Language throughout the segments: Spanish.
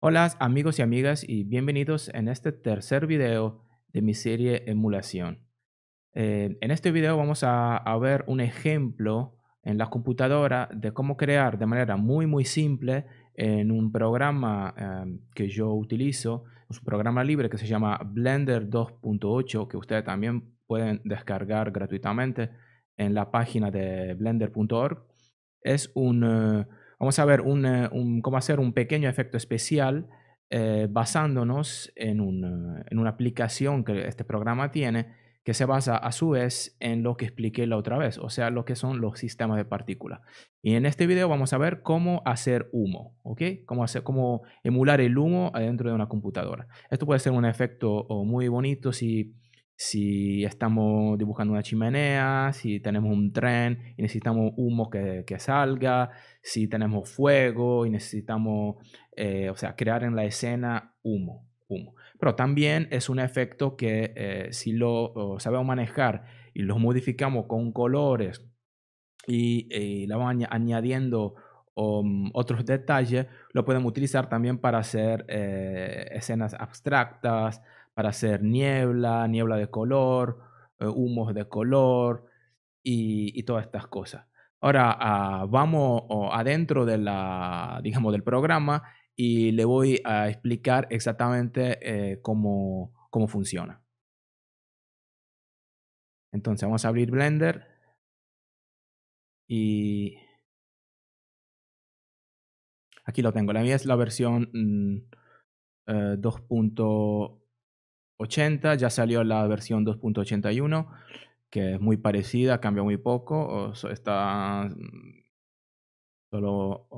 Hola amigos y amigas y bienvenidos en este tercer video de mi serie emulación. Eh, en este video vamos a, ver un ejemplo en la computadora de cómo crear de manera muy muy simple en un programa em, que yo utilizo, un programa libre que se llama Blender 2.8 que ustedes también pueden descargar gratuitamente en la página de blender.org. Es un... Eh, Vamos a ver eh, cómo hacer un pequeño efecto especial eh, basándonos eh, en, una aplicación que este programa tiene que se basa a su vez en lo que expliqué la otra vez, o sea, lo que son los sistemas de partículas. Y en este video vamos a ver cómo hacer humo, ¿ok? Cómo, hacer, cómo emular el humo adentro de una computadora. Esto puede ser un efecto muy bonito si si estamos dibujando una chimenea, si tenemos un tren y necesitamos humo que, salga, si tenemos fuego y necesitamos, eh, o sea, crear en la escena humo, humo. Pero también es un efecto que eh, si lo sabemos manejar y lo modificamos con colores y, la vamos añadiendo um, otros detalles, lo podemos utilizar también para hacer eh, escenas abstractas, para hacer niebla, niebla de color, eh, humos de color y, todas estas cosas. Ahora ah, vamos adentro de la, digamos, del programa y le voy a explicar exactamente eh, cómo, funciona. Entonces vamos a abrir Blender y aquí lo tengo. La mía es la versión 2.0. Mm, eh, 80, ya salió la versión 2.81, que es muy parecida, cambia muy poco, está mm, solo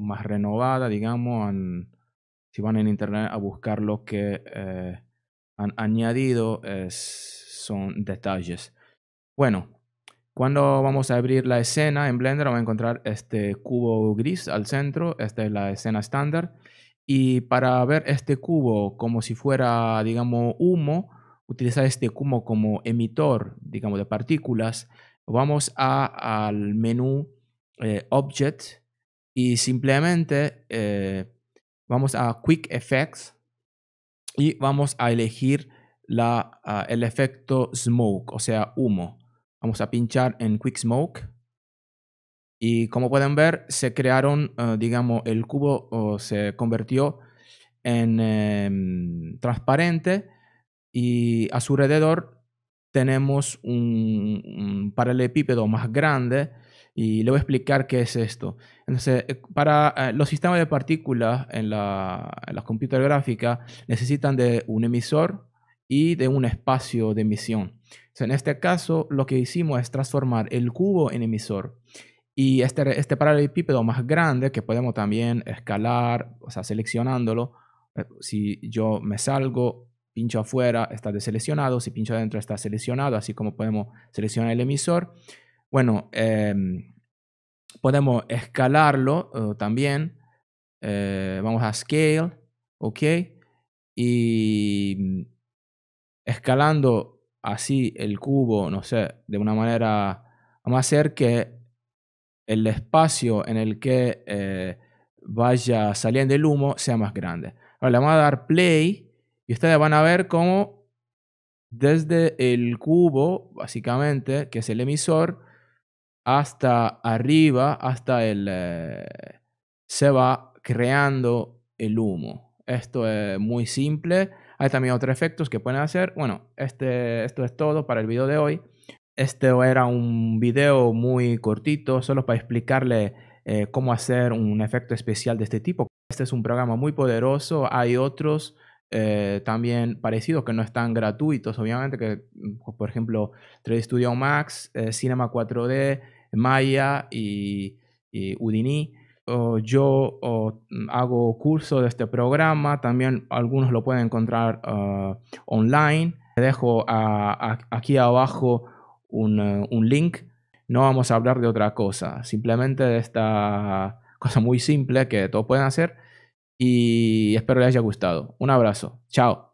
más renovada, digamos, si van en internet a buscar lo que eh, han añadido, son detalles. Bueno, cuando vamos a abrir la escena en Blender, vamos a encontrar este cubo gris al centro, esta es la escena estándar. Y para ver este cubo como si fuera, digamos, humo, utilizar este cubo como emitor, digamos, de partículas, vamos al menú eh, Object y simplemente eh, vamos a Quick Effects y vamos a elegir ah, el efecto smoke, o sea, humo. Vamos a pinchar en Quick Smoke y como pueden ver, se crearon, eh, digamos, el cubo se convirtió en em, transparente y a su alrededor tenemos un, paralelepípedo más grande y le voy a explicar qué es esto. Entonces, eh, para eh, los sistemas de partículas en la, en la computadora gráfica necesitan de un emisor y de un espacio de emisión. en este caso, lo que hicimos es transformar el cubo en emisor y este, este paralelepípedo más grande que podemos también escalar, o sea, seleccionándolo. Eh, si yo me salgo, pincho afuera, está deseleccionado. Si pincho adentro, está seleccionado. Así como podemos seleccionar el emisor. Bueno, em, podemos escalarlo eh, también. Eh, vamos a Scale, ¿ok? Y escalando así el cubo, no sé, de una manera, vamos a hacer que el espacio en el que eh, vaya saliendo el humo sea más grande. Ahora le vamos a dar play y ustedes van a ver cómo desde el cubo, básicamente, que es el emisor, hasta arriba, hasta el... Eh, se va creando el humo. Esto es muy simple. Hay también otros efectos que pueden hacer. Bueno, este, esto es todo para el video de hoy. Este era un video muy cortito, solo para explicarle eh, cómo hacer un efecto especial de este tipo. Este es un programa muy poderoso. Hay otros eh, también parecidos que no están gratuitos, obviamente, que mm, por ejemplo 3D Studio Max, eh, Cinema 4D, Maya y, y Udini. yo mm, hago curso de este programa, también algunos lo pueden encontrar ah, online. Te dejo aquí abajo eh, un, link, no vamos a hablar de otra cosa, simplemente de esta cosa muy simple que todos pueden hacer y espero les haya gustado. Un abrazo, chao.